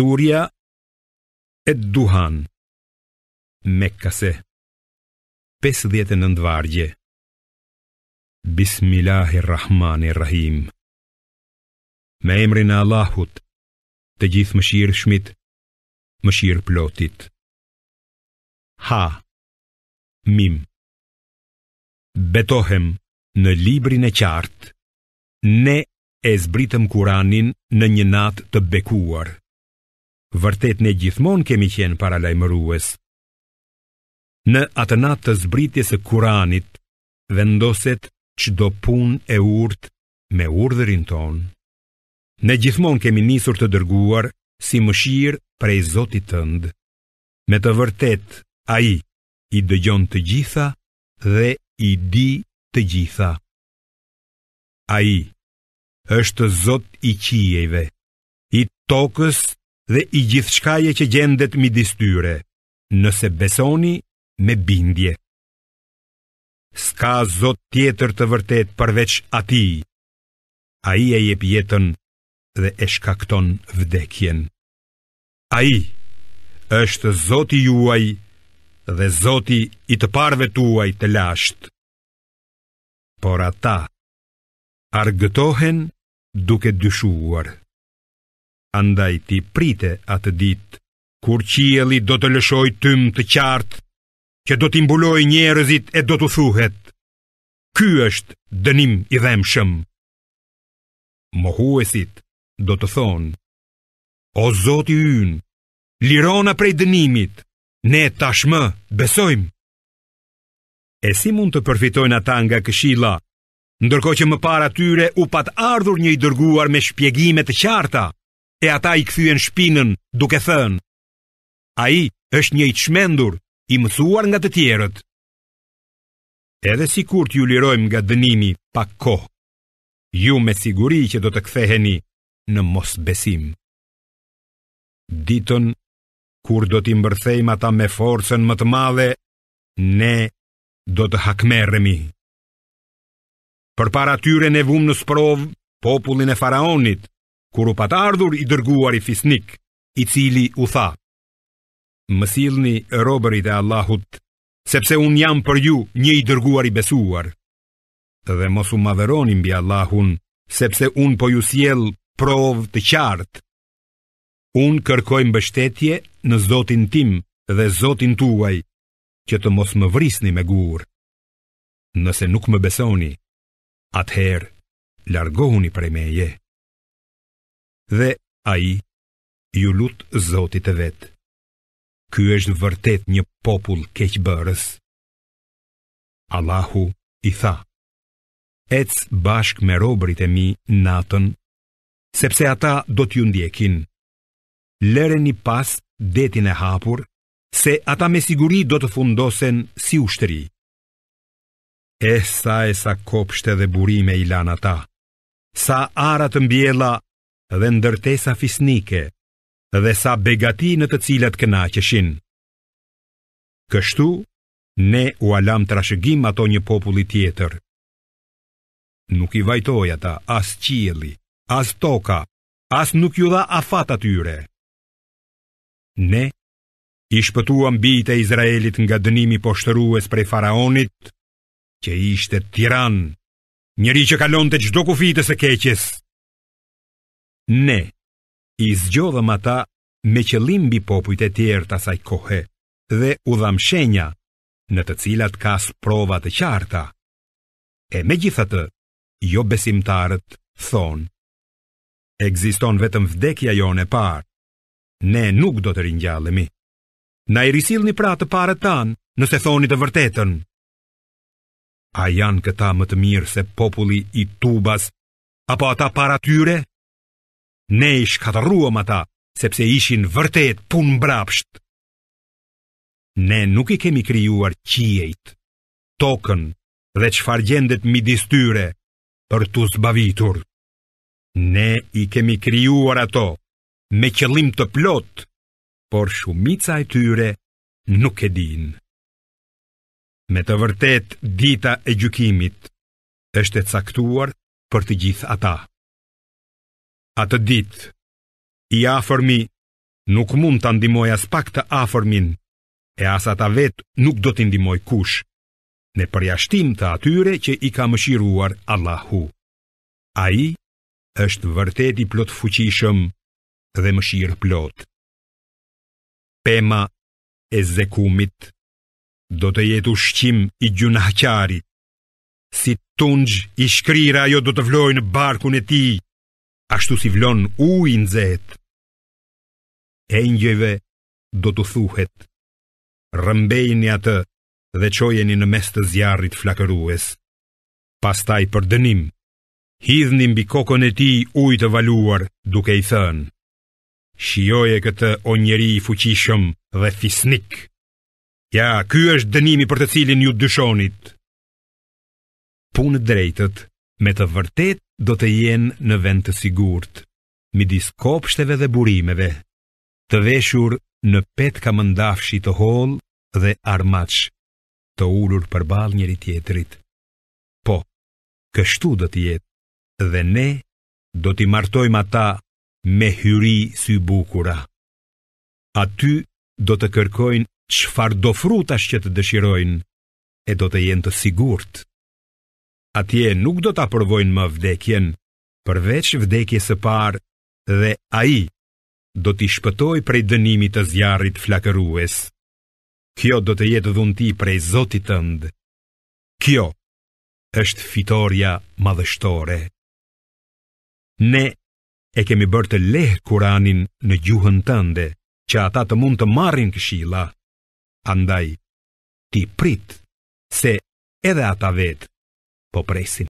Surja e Duhan Mekkase 59 vargje Bismillahirrahmanirrahim Me emrin e Allahut të gjithë mëshirë shmit, mëshirë plotit. Ha, mim, betohem në librin e qartë, ne e zbritëm kuranin në një natë të bekuar. Vërtet ne gjithmonë kemi qenë paralajmërues. Në atë natë të zbritjes e Kuranit, vendoset qdo pun e urt me urdhrin ton. Ne gjithmonë kemi nisur të dërguar si mëshirë prej Zotit tëndë. Me të vërtet, a i, i dëgjon të gjitha dhe i di të gjitha. A i, është Zot i qijeve, i tokës dhe i gjithçkaje që gjendet midis tyre, nëse besoni me bindje. Ska Zot tjetër të vërtet përveç ati. A i e jep jetën dhe e shkakton vdekjen. A i është Zoti juaj dhe Zoti i të parve tuaj të lasht. Por ata argëtohen duke dyshuar. Andaj ti prite atë dit Kur qieli do të lëshoj tym të qartë Që do t'imbuloj njerëzit e do t'u thuhet Ky është dënim i dhemshëm Mohuesit do të thonë O Zoti yn, lirona prej dënimit, ne tashmë besojmë. E si mund të përfitojnë ata nga këshilla, ndërko që më para tyre u pat ardhur një i dërguar me shpjegimet qarta? e ata i këthyen shpinën duke thënë. A i është një i qmendur i mësuar nga të tjerët. Edhe si kur t'ju lirojmë nga dënimi pa kohë, ju me siguri që do të këtheheni në mos besim. Ditën, kur do t'i mbërthejmë ata me forësën më të madhe, ne do të hakmeremi. Për para tyre ne vumë në sprovë, popullin e faraonit, kur u pat ardhur i i fisnik, i cili u tha: Mësillni robërit e Allahut, sepse un jam për ju një i dërguar i besuar. Dhe mos u madhëroni mbi Allahun, sepse un po ju sjell prov të qartë. Un kërkoj mbështetje në Zotin tim dhe Zotin tuaj, që të mos më vrisni me gur. Nëse nuk më besoni, atëherë largohuni prej meje dhe a i ju lut zotit e vetë. Ky është vërtet një popull keqëbërës. Allahu i tha, ec bashk me robrit e mi natën, sepse ata do t'ju ndjekin. Lere një pas detin e hapur, se ata me siguri do të fundosen si ushtëri. E eh, sa e sa kopshte dhe burime i lana ata, sa aratë mbjela dhe ndërtesa fisnike, dhe sa begati në të cilat qëshin. Kështu, ne u alam trashëgim ato një populli tjetër. Nuk i vajtoj ata as qieli, as toka, as nuk ju dha afat atyre. Ne i shpëtuam bijt e Izraelit nga dënimi poshtërues prej faraonit, që ishte tiran, njëri që kalon të gjdo kufitës e keqesë. Ne i zgjodhëm ata me qëllim mbi popujt e tjerë të asaj kohe dhe u dham shenja në të cilat ka sprova të qarta. E me gjithatë, jo besimtarët thonë, Egziston vetëm vdekja jo në parë, ne nuk do të rinjallemi. Na i risil një pra të parët tanë, nëse thoni të vërtetën. A janë këta më të mirë se populli i tubas, apo ata para tyre? Ne i shkatëruam ata, sepse ishin vërtet pun mbrapsht. Ne nuk i kemi krijuar qijet, tokën dhe çfarë gjendet midis tyre për t'u zbavitur. Ne i kemi krijuar ato me qëllim të plot, por shumica e tyre nuk e din. Me të vërtet, dita e gjukimit është e caktuar për të gjithë ata. A të dit I afërmi Nuk mund të ndimoj as pak të afërmin E as ata vet nuk do të ndimoj kush Në përjashtim të atyre që i ka mëshiruar Allahu A i është vërtet i plot fuqishëm dhe mëshirë plot Pema e zekumit Do të jetu shqim i gjunahqarit Si tungj i shkrira jo do të vlojnë në barkun e ti ashtu si vlon uj në zet. E njëve do të thuhet, rëmbejni atë dhe qojeni në mes të zjarit flakërues. Pastaj për dënim, hidhni mbi kokën e ti uj të valuar duke i thënë, shioje këtë o njeri i fuqishëm dhe fisnik. Ja, ky është dënimi për të cilin ju dyshonit. Punë drejtët me të vërtet do të jenë në vend të sigurt, midis kopshteve dhe burimeve, të veshur në pet kamëndafshi të hol dhe armach, të ullur për balë njëri tjetërit. Po, kështu do të jetë, dhe ne do t'i martojmë ata me hyri sy bukura. A ty do të kërkojnë qfar do frutash që të dëshirojnë, e do të jenë të sigurtë atje nuk do ta apërvojnë më vdekjen, përveç vdekjes së parë dhe ai do t'i shpëtoj prej dënimit të zjarrit flakërues. Kjo do të jetë dhunti prej Zotit tënd. Kjo është fitorja madhështore. Ne e kemi bërë të lehë Kur'anin në gjuhën tënde, që ata të mund të marrin këshilla. Andaj ti prit se edhe ata vetë po presin.